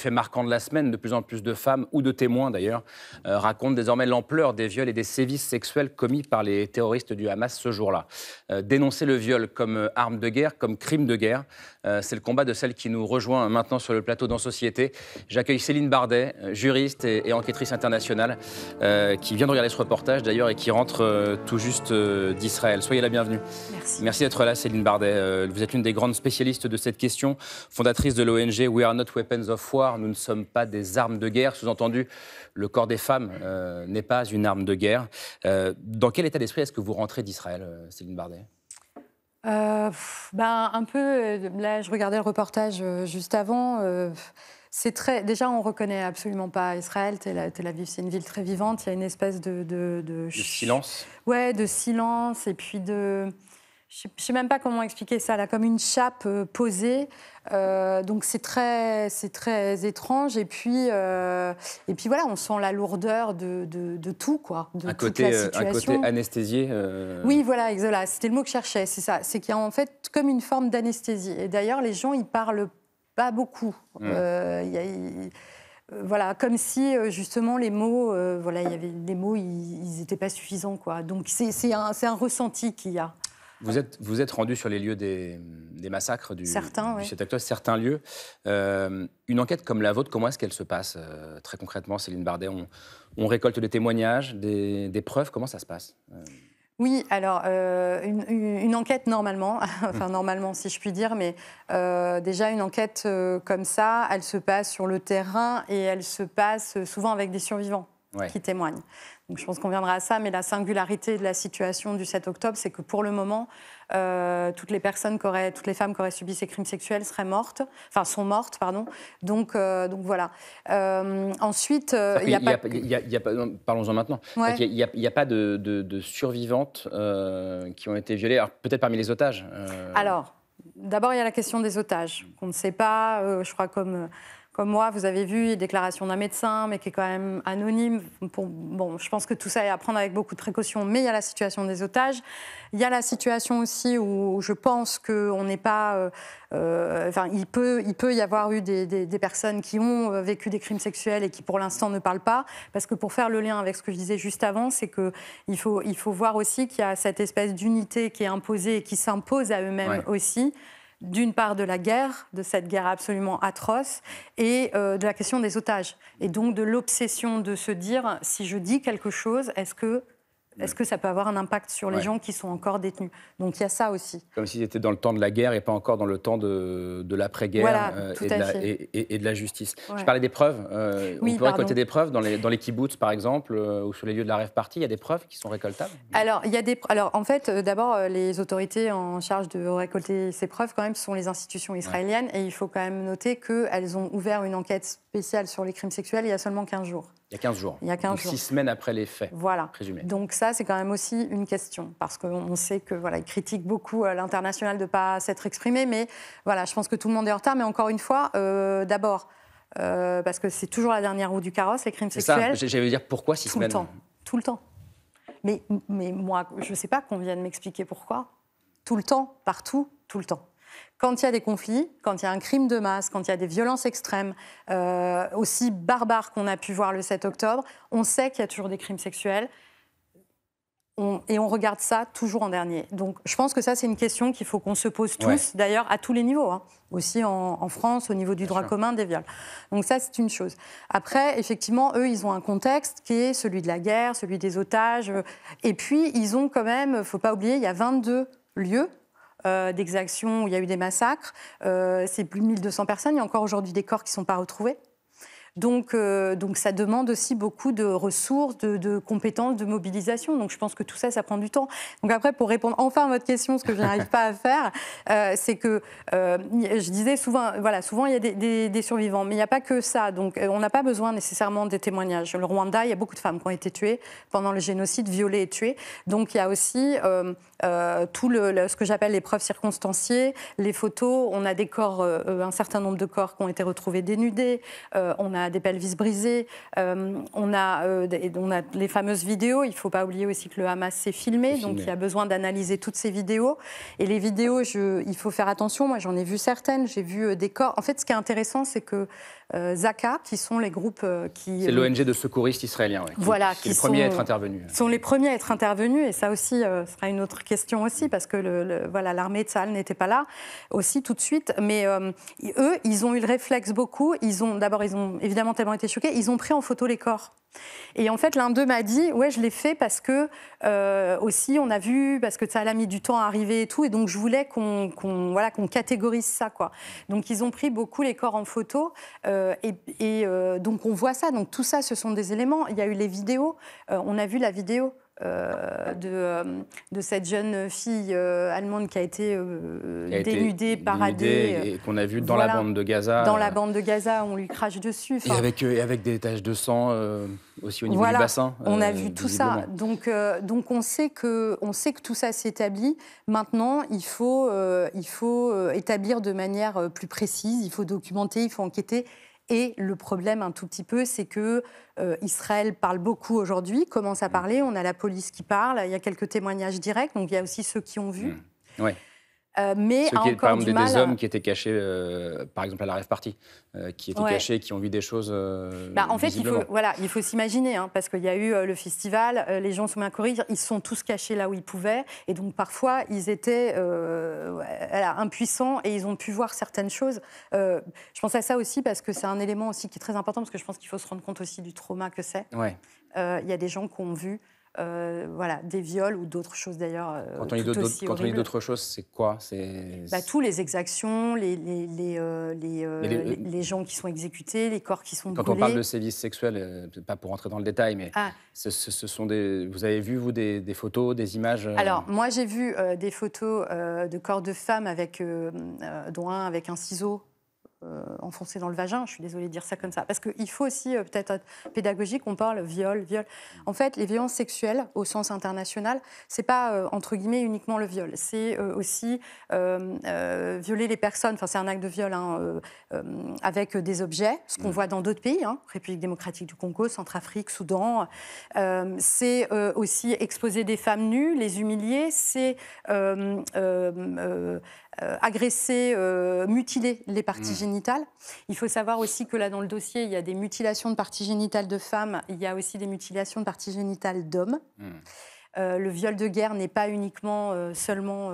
fait marquant de la semaine, de plus en plus de femmes ou de témoins d'ailleurs euh, racontent désormais l'ampleur des viols et des sévices sexuels commis par les terroristes du Hamas ce jour-là. Euh, dénoncer le viol comme euh, arme de guerre, comme crime de guerre, euh, c'est le combat de celle qui nous rejoint maintenant sur le plateau dans Société. J'accueille Céline Bardet, euh, juriste et, enquêtrice internationale, euh, qui vient de regarder ce reportage d'ailleurs et qui rentre tout juste d'Israël. Soyez la bienvenue. Merci. Merci d'être là, Céline Bardet. vous êtes l'une des grandes spécialistes de cette question, fondatrice de l'ONG We Are Not Weapons of War. Nous ne sommes pas des armes de guerre. Sous-entendu, le corps des femmes n'est pas une arme de guerre. dans quel état d'esprit est-ce que vous rentrez d'Israël, Céline Bardet euh, ben, Un peu, euh, là je regardais le reportage euh, juste avant. c'est très, déjà, on reconnaît absolument pas Israël. Tel, Aviv, c'est une ville très vivante. Il y a une espèce de, de, de silence. Ouais, de silence et puis de je ne sais même pas comment expliquer ça, là, comme une chape euh, posée. Euh, donc c'est très, c'est très étrange. Et puis, euh, et puis voilà, on sent la lourdeur de, tout, quoi. De un, côté, la situation. côté anesthésié. Oui, voilà, exola c'était le mot que je cherchais, c'est ça. C'est qu'il y a en fait comme une forme d'anesthésie. Et d'ailleurs, les gens, ils parlent pas beaucoup. Mmh. voilà, comme si justement les mots, voilà, il y avait les mots, ils n'étaient pas suffisants, quoi. Donc c'est un, un, ressenti qu'il y a. Vous êtes, vous êtes rendu sur les lieux des, massacres du, certains, certains lieux. Euh, une enquête comme la vôtre, comment est-ce qu'elle se passe euh, très concrètement, Céline Bardet on, récolte des témoignages, des, preuves, comment ça se passe euh. Oui, alors une, enquête normalement, enfin mmh. normalement si je puis dire, mais déjà une enquête comme ça, elle se passe sur le terrain et elle se passe souvent avec des survivants qui témoignent je pense qu'on viendra à ça, mais la singularité de la situation du 7 octobre, c'est que pour le moment, euh, toutes les personnes toutes les femmes qui auraient subi ces crimes sexuels seraient mortes, enfin sont mortes, pardon. Donc, euh, donc voilà. Euh, ensuite, il a, Parlons-en maintenant. Il n'y a, pas de, de survivantes qui ont été violées, alors peut-être parmi les otages. Alors. D'abord, il y a la question des otages, qu'on ne sait pas, je crois, comme moi, vous avez vu, les déclarations d'un médecin, mais qui est quand même anonyme. bon, je pense que tout ça est à prendre avec beaucoup de précautions mais il y a la situation des otages. Il y a la situation aussi où je pense qu'on n'est pas. Euh, euh, enfin, il peut, il peut y avoir eu des, personnes qui ont euh, vécu des crimes sexuels et qui, pour l'instant, ne parlent pas. Parce que pour faire le lien avec ce que je disais juste avant, c'est qu'il faut, il faut voir aussi qu'il y a cette espèce d'unité qui est imposée et qui s'impose à eux-mêmes aussi d'une part de la guerre, de cette guerre absolument atroce, et euh, de la question des otages. Et donc de l'obsession de se dire, si je dis quelque chose, est-ce que est-ce que ça peut avoir un impact sur les gens qui sont encore détenus Donc il y a ça aussi. Comme s'ils étaient dans le temps de la guerre et pas encore dans le temps de, l'après-guerre euh, et, de la justice. Je parlais des preuves. Euh, on peut récolter des preuves dans les, dans par exemple, euh, ou sur les lieux de la rêve partie. Il y a des preuves qui sont récoltables Alors, y a des, alors en fait, d'abord, les autorités en charge de récolter ces preuves, quand même, sont les institutions israéliennes. Et il faut quand même noter qu'elles ont ouvert une enquête spéciale sur les crimes sexuels il y a seulement 15 jours. Il y a 15 jours. Il y a Six semaines après les faits. Voilà. Donc ça, c'est quand même aussi une question, parce qu'on sait que voilà, critiquent beaucoup euh, l'international de ne pas s'être exprimé, mais voilà, je pense que tout le monde est en retard. Mais encore une fois, euh, d'abord, euh, parce que c'est toujours la dernière roue du carrosse, les crimes sexuels. C'est ça. J'allais dire pourquoi six semaines. Tout le temps. Tout le temps. Mais, mais moi, je ne sais pas qu'on vienne m'expliquer pourquoi. Tout le temps, partout, tout le temps. Quand il y a des conflits, quand il y a un crime de masse, quand il y a des violences extrêmes, euh, aussi barbares qu'on a pu voir le 7 octobre, on sait qu'il y a toujours des crimes sexuels. et on regarde ça toujours en dernier. Donc je pense que ça, c'est une question qu'il faut qu'on se pose tous, d'ailleurs, à tous les niveaux, hein. aussi en, France, au niveau du droit commun des viols. Donc ça, c'est une chose. Après, effectivement, eux, ils ont un contexte qui est celui de la guerre, celui des otages. Et puis, ils ont quand même, faut pas oublier, il y a 22 lieux euh, d'exactions où il y a eu des massacres. Euh, c'est plus de 1200 personnes. Il y a encore aujourd'hui des corps qui ne sont pas retrouvés. Donc, euh, donc ça demande aussi beaucoup de ressources, de, compétences, de mobilisation. Donc je pense que tout ça, ça prend du temps. Donc après, pour répondre enfin à votre question, ce que je n'arrive pas à faire, euh, c'est que euh, je disais souvent, voilà, souvent il y a des, survivants, mais il n'y a pas que ça. Donc on n'a pas besoin nécessairement des témoignages. Le Rwanda, il y a beaucoup de femmes qui ont été tuées pendant le génocide, violées et tuées. Donc il y a aussi tout le, ce que j'appelle les preuves circonstanciées, les photos. On a des corps, un certain nombre de corps qui ont été retrouvés dénudés. on a des pelvis brisés euh, on, a, euh, a les fameuses vidéos. Il ne faut pas oublier aussi que le Hamas s'est filmé, donc il y a besoin d'analyser toutes ces vidéos. Et les vidéos, il faut faire attention. Moi, j'en ai vu certaines. J'ai vu euh, des corps. En fait, ce qui est intéressant, c'est que euh, Zaka, qui sont les groupes euh, qui... C'est l'ONG de secouristes israéliens, voilà, qui, sont les premiers à être intervenus. sont les premiers à être intervenus, et ça aussi euh, sera une autre question aussi, parce que le, voilà, l'armée de Sahel n'était pas là aussi tout de suite, mais eux, ils ont eu le réflexe beaucoup, ils ont d'abord, ils ont évidemment tellement été choqués, ils ont pris en photo les corps et en fait, l'un d'eux m'a dit, ouais, je l'ai fait parce que euh, aussi, on a vu, parce que ça a mis du temps à arriver et tout, et donc je voulais qu'on voilà, qu'on catégorise ça, quoi. Donc ils ont pris beaucoup les corps en photo, euh, et, euh, donc on voit ça. Donc tout ça, ce sont des éléments. Il y a eu les vidéos. on a vu la vidéo euh, de, euh, de, cette jeune fille euh, allemande qui a été dénudée, paradée. Et, qu'on a vu dans la bande de Gaza. Dans la bande de Gaza, on lui crache dessus. et avec, des taches de sang aussi au niveau du bassin. On a vu tout ça. Donc, donc on, sait que, on sait que tout ça s'établit. Maintenant, il faut, il faut établir de manière plus précise, il faut documenter, il faut enquêter. Et le problème, un tout petit peu, c'est que euh, Israël parle beaucoup aujourd'hui, commence à mm. parler. On a la police qui parle. Il y a quelques témoignages directs. Donc il y a aussi ceux qui ont vu. Mm. Euh, mais qui, par exemple, des, hommes qui étaient cachés, euh, par exemple à la rêve partie, euh, qui étaient cachés, qui ont vu des choses. Bah, en fait, il faut, voilà, il faut s'imaginer, hein, parce qu'il y a eu le festival, les gens sont mis à courir, ils sont tous cachés là où ils pouvaient, et donc parfois ils étaient impuissants et ils ont pu voir certaines choses. je pense à ça aussi parce que c'est un élément aussi qui est très important, parce que je pense qu'il faut se rendre compte aussi du trauma que c'est. Il y a des gens qui ont vu. Euh, voilà, des viols ou d'autres choses d'ailleurs. Euh, quand on dit d'autres choses, c'est quoi C'est bah, tous les exactions, euh, les les, gens qui sont exécutés, les corps qui sont Quand on parle de sévices sexuels, pas pour rentrer dans le détail, mais ah. ce, sont des. Vous avez vu vous des, photos, des images Alors moi j'ai vu des photos de corps de femmes avec dont un avec un ciseau foncer dans le vagin. Je suis désolée de dire ça comme ça. Parce qu'il faut aussi euh, peut-être être pédagogique. On parle viol, viol. En fait, les violences sexuelles, au sens international, c'est pas, euh, entre guillemets, uniquement le viol. C'est euh, aussi violer les personnes. Enfin, c'est un acte de viol hein, avec des objets, ce qu'on mm. voit dans d'autres pays. Hein. République démocratique du Congo, Centrafrique, Soudan. c'est aussi exposer des femmes nues, les humilier. C'est euh, agresser, euh, mutiler les parties mm. génitales. Il faut savoir aussi que là, dans le dossier, il y a des mutilations de parties génitales de femmes, il y a aussi des mutilations de parties génitales d'hommes. Mm. Euh, le viol de guerre n'est pas uniquement seulement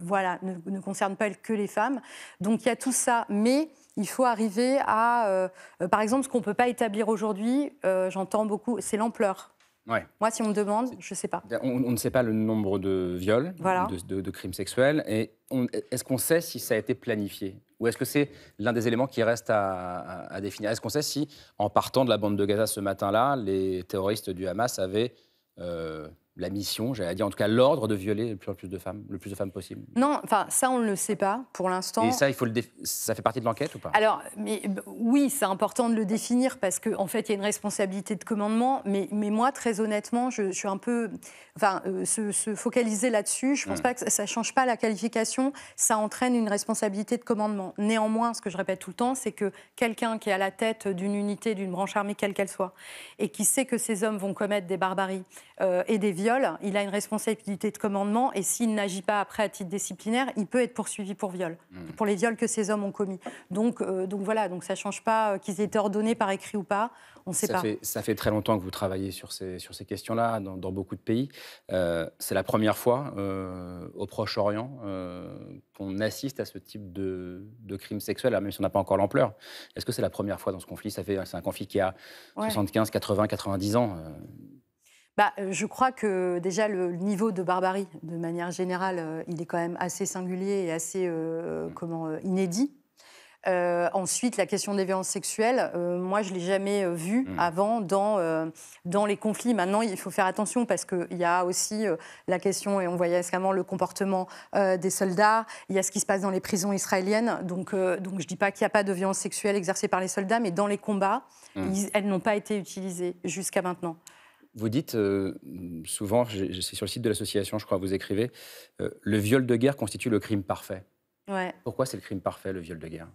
Voilà, ne, ne, concerne pas que les femmes. Donc il y a tout ça, mais il faut arriver à, par exemple, ce qu'on ne peut pas établir aujourd'hui. J'entends beaucoup, c'est l'ampleur moi, si on me demande, je ne sais pas. On, ne sait pas le nombre de viols, de, crimes sexuels. Et est-ce qu'on sait si ça a été planifié Ou est-ce que c'est l'un des éléments qui reste à, définir Est-ce qu'on sait si, en partant de la bande de Gaza ce matin-là, les terroristes du Hamas avaient euh, la mission, j'allais dire, en tout cas l'ordre de violer le plus, de femmes, le plus de femmes possible Non, enfin ça on ne le sait pas pour l'instant. Et ça, il faut le ça fait partie de l'enquête ou pas Alors, mais, oui, c'est important de le définir parce qu'en en fait il y a une responsabilité de commandement, mais, mais moi très honnêtement, je, suis un peu, enfin, euh, se, focaliser là-dessus, je ne pense hmm. pas que ça ne change pas la qualification, ça entraîne une responsabilité de commandement. Néanmoins, ce que je répète tout le temps, c'est que quelqu'un qui est à la tête d'une unité, d'une branche armée quelle qu'elle soit, et qui sait que ces hommes vont commettre des barbaries euh, et des il a une responsabilité de commandement et s'il n'agit pas après à titre disciplinaire, il peut être poursuivi pour viol, mmh. pour les viols que ces hommes ont commis. Donc, euh, donc voilà, donc ça ne change pas euh, qu'ils aient été ordonnés par écrit ou pas, on ne sait pas. Fait, ça fait très longtemps que vous travaillez sur ces, sur ces questions-là dans, beaucoup de pays. Euh, c'est la première fois au Proche-Orient qu'on assiste à ce type de, de crime sexuel, même si on n'a pas encore l'ampleur. Est-ce que c'est la première fois dans ce conflit Ça fait c'est un conflit qui a 75, 80, 90 ans. Bah, euh, je crois que déjà le niveau de barbarie, de manière générale, euh, il est quand même assez singulier et assez euh, mm. inédit. ensuite, la question des violences sexuelles, moi, je ne l'ai jamais vue mm. avant dans, les conflits. Maintenant, il faut faire attention parce qu'il y a aussi la question, et on voyait récemment le comportement des soldats, il y a ce qui se passe dans les prisons israéliennes. Donc, je ne dis pas qu'il n'y a pas de violences sexuelles exercées par les soldats, mais dans les combats, mm. elles n'ont pas été utilisées jusqu'à maintenant. Vous dites euh, souvent, souvent, c'est sur le site de l'association, je crois, vous écrivez, euh, le viol de guerre constitue le crime parfait. Pourquoi c'est le crime parfait, le viol de guerre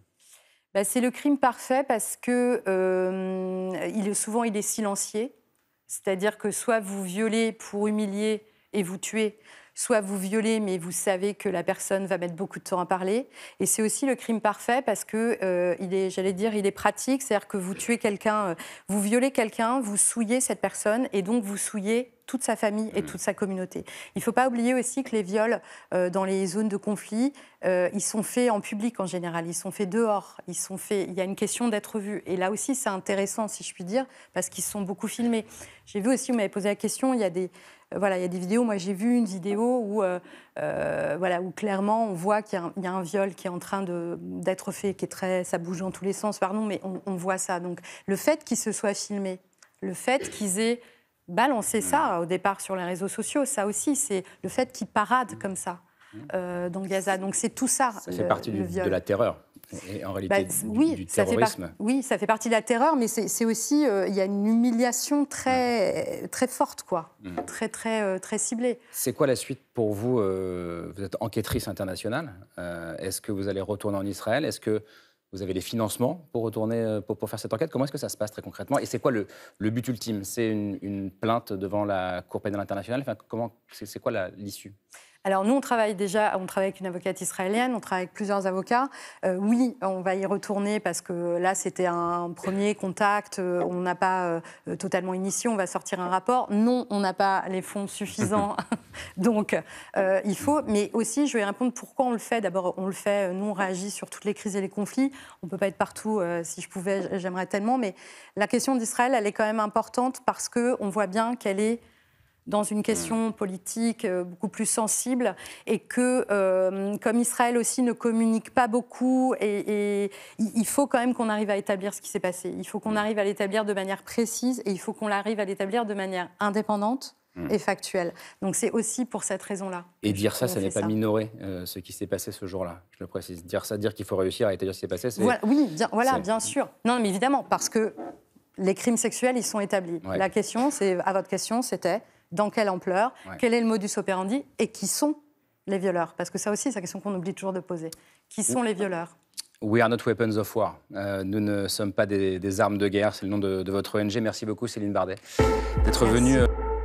bah, C'est le crime parfait parce que euh, il est, souvent il est silencié. C'est-à-dire que soit vous violez pour humilier et vous tuez, soit vous violez, mais vous savez que la personne va mettre beaucoup de temps à parler. Et c'est aussi le crime parfait parce que euh, il est, j'allais dire, il est pratique, c'est-à-dire que vous tuez quelqu'un, euh, vous violez quelqu'un, vous souillez cette personne et donc vous souillez toute sa famille et mm. toute sa communauté. Il ne faut pas oublier aussi que les viols euh, dans les zones de conflit, euh, ils sont faits en public en général, ils sont faits dehors, ils sont faits. Il y a une question d'être vu. Et là aussi, c'est intéressant, si je puis dire, parce qu'ils sont beaucoup filmés. J'ai vu aussi, vous m'avez posé la question, il y a des euh, voilà, il y a des vidéos. Moi, j'ai vu une vidéo où, voilà, où clairement on voit qu'il y, a un viol qui est en train d'être fait, qui est très, ça bouge dans tous les sens. Pardon, mais on, on voit ça. Donc, le fait qu'ils se soient filmés, le fait qu'ils aient balancer ça mm. au départ sur les réseaux sociaux. Ça aussi, c'est le fait qu'ils paradent mm. comme ça. Mm. Euh, dans Gaza. Donc c'est tout ça. Ça fait partie de la terreur. en bah, réalité, oui, Ça fait oui, ça fait partie de la terreur, mais c'est aussi euh, il y a une humiliation très très forte, quoi, très très euh, très ciblée. C'est quoi la suite pour vous Vous êtes enquêtrice internationale. Est-ce que vous allez retourner en Israël Est-ce que vous avez des financements pour retourner euh, pour, faire cette enquête. Comment est-ce que ça se passe très concrètement Et c'est quoi le, but ultime C'est une, plainte devant la Cour pénale internationale comment, c'est, quoi l'issue alors nous, on travaille déjà, on travaille avec une avocate israélienne, on travaille avec plusieurs avocats. Euh, oui, on va y retourner parce que là, c'était un premier contact, euh, on n'a pas euh, totalement initié, on va sortir un rapport. Non, on n'a pas les fonds suffisants, donc il faut. Mais aussi, je vais répondre pourquoi on le fait. D'abord, on le fait, nous, on réagit sur toutes les crises et les conflits. On ne peut pas être partout, si je pouvais, j'aimerais tellement. Mais la question d'Israël, elle est quand même importante parce qu'on voit bien qu'elle est dans une question mm. politique euh, beaucoup plus sensible et que, euh, comme Israël aussi ne communique pas beaucoup, et, il faut quand même qu'on arrive à établir ce qui s'est passé. Il faut qu'on mm. arrive à l'établir de manière précise et il faut qu'on arrive à l'établir de manière indépendante mm. et factuelle. Donc c'est aussi pour cette raison-là. Et dire ça, ça n'est pas minorer euh, ce qui s'est passé ce jour-là, je le précise. Dire ça, dire qu'il faut réussir à établir ce qui s'est passé, c'est... oui, bien, voilà, bien sûr. Non, mais évidemment, parce que les crimes sexuels, ils sont établis. La question, c'est, à votre question, c'était dans quelle ampleur, quel est le modus operandi et qui sont les violeurs Parce que ça aussi, c'est la question qu'on oublie toujours de poser. Qui sont les violeurs We are not weapons of war. Euh, nous ne sommes pas des, armes de guerre. C'est le nom de, de, votre ONG. Merci beaucoup, Céline Bardet, d'être venue. Euh,